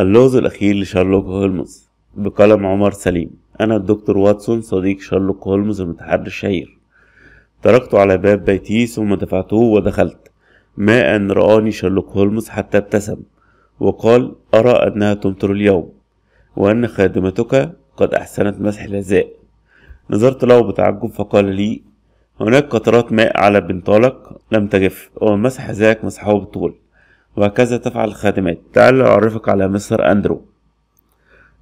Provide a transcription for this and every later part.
اللغز الأخير لشارلوك هولمز بقلم عمر سليم أنا الدكتور واتسون صديق شارلوك هولمز المتحرر الشهير طرقته على باب بيتي ثم دفعته ودخلت ما أن رآني شارلوك هولمز حتى ابتسم وقال أرى أنها تمطر اليوم وأن خادمتك قد أحسنت مسح الهزاء نظرت له بتعجب فقال لي هناك قطرات ماء على بنطالك لم تجف ومسح ذاك مسحه بطول وهكذا تفعل الخادمات تعال أعرفك على مستر أندرو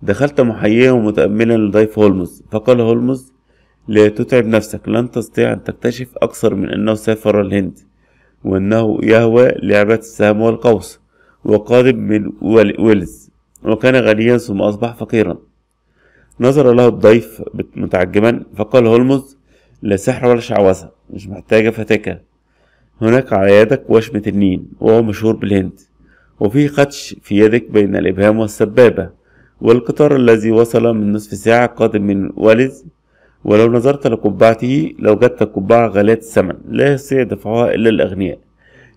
دخلت محييا ومتأملا لضيف هولمز فقال هولمز لا تتعب نفسك لن تستطيع أن تكتشف أكثر من أنه سافر الهند وأنه يهوى لعبة السهم والقوس وقادم من ويلز وكان غنيا ثم أصبح فقيرا نظر له الضيف متعجبا فقال هولمز لا سحر ولا شعوذة مش محتاجة فتاكة هناك على يدك وشم تنين وهو مشهور بالهند وفي خدش في يدك بين الإبهام والسبابة والقطار الذي وصل من نصف ساعة قادم من والز ولو نظرت لقبعته لوجدت قبعة غالية الثمن لا يستطيع دفعها إلا الأغنياء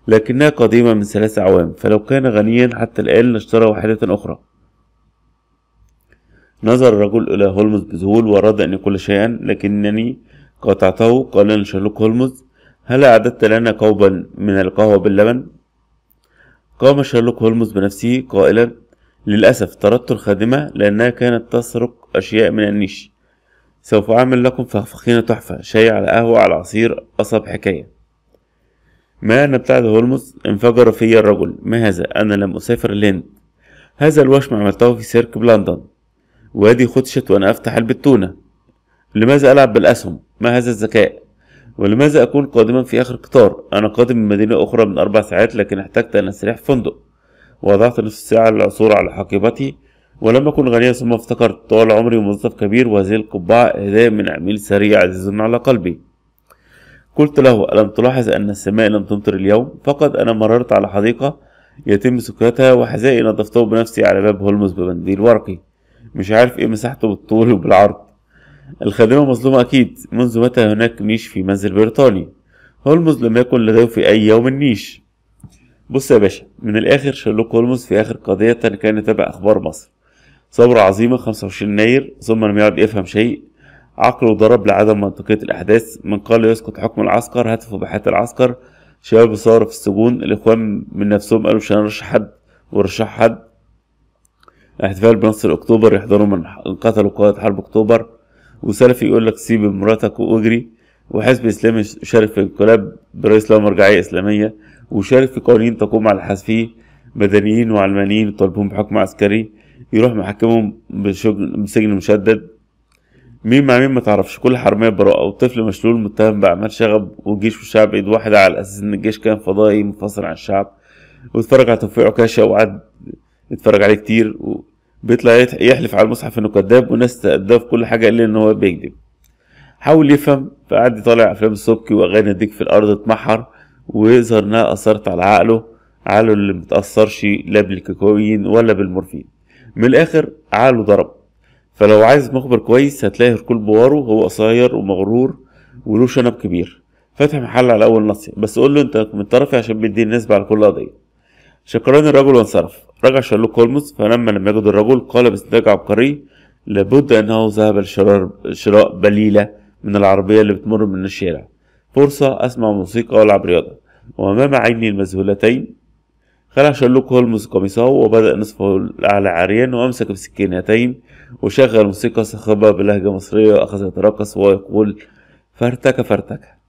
لكنها قديمة من ثلاث أعوام فلو كان غنيا حتى الآن لاشترى واحدة أخرى نظر الرجل إلى هولمز بذهول وأراد أن يقول شيئا لكنني قاطعته قال شارلوك هولمز هل أعددت لنا كوبا من القهوة باللبن؟ قام شارلوك هولمز بنفسه قائلا للأسف طردت الخادمة لأنها كانت تسرق أشياء من النيش سوف أعمل لكم فخفخينة تحفة شاي على قهوة على عصير قصب حكاية ما أن ابتعد هولمز انفجر في الرجل ما هذا أنا لم أسافر الهند هذا الوشم عملته في سيرك بلندن وادي خدشت وأنا أفتح البتونة لماذا ألعب بالأسهم ما هذا الذكاء ولماذا أكون قادما في آخر قطار؟ أنا قادم من مدينة أخرى من أربع ساعات لكن احتجت أن أستريح في فندق وضعت نصف ساعة للعثور على حقيبتي ولم أكن غنيا ثم افتكرت طوال عمري موظف كبير وهذه القبعة هداية من عميل سريع عزيز على قلبي قلت له ألم تلاحظ أن السماء لم تمطر اليوم؟ فقد أنا مررت على حديقة يتم سكرتها وحذائي نظفته بنفسي على باب هولمز بمنديل ورقي مش عارف ايه مسحته بالطول وبالعرض الخادمة مظلومة أكيد منذ متى هناك نيش في منزل بريطاني هولمز لم يكن لديه في أي يوم نيش بص يا باشا من الآخر شيرلوك هولمز في آخر قضية كان يتابع أخبار مصر ثورة عظيمة 25 يناير ثم لم يعد يفهم شيء عقله ضرب لعدم منطقية الأحداث من قال يسقط حكم العسكر هتفوا بحياة العسكر شباب صاروا في السجون الإخوان من نفسهم قالوا مش هنرشح حد ورشح حد احتفال بنصر أكتوبر يحضروا من قتلوا قائد حرب أكتوبر وسلفي يقول لك سيب مراتك واجري وحزب اسلامي شارك في انقلاب برئيس له مرجعيه اسلاميه وشارك في قوانين تقوم على الحبس مدنيين وعلمانيين يطالبون بحكم عسكري يروح محكمهم بسجن مشدد مين مع مين ما تعرفش كل حرمية براءة وطفل مشلول متهم بأعمال شغب والجيش والشعب إيد واحدة على أساس إن الجيش كان فضائي منفصل عن الشعب واتفرج على توفيق عكاشة وقعد اتفرج عليه كتير بيطلع يحلف على المصحف انه كذاب والناس تأداه في كل حاجه الا ان هو بيكذب حاول يفهم فقعد يطالع افلام السبكي واغاني ديك في الارض اتمحر ويظهر انها اثرت على عقله عقله اللي متاثرش لا بالكوكايين ولا بالمورفين من الاخر عقله ضرب فلو عايز مخبر كويس هتلاقي هركول بوارو هو قصير ومغرور وله شنب كبير فاتح محل على اول ناصيه بس قول له انت من طرفي عشان بيدي الناس على كل قضيه شكرا الرجل وانصرف رجع شارلوك هولمز فلما لم يجد الرجل قال باستنتاج عبقري لابد أنه ذهب لشراء بليلة من العربية اللي بتمر من الشارع فرصة أسمع موسيقى وألعب رياضة وأمام عيني المذهولتين خلع شارلوك هولمز قميصه وبدأ نصفه الأعلى عريان وأمسك بسكينتين وشغل موسيقى صاخبة بلهجة مصرية وأخذ يترقص ويقول فرتكة فرتكة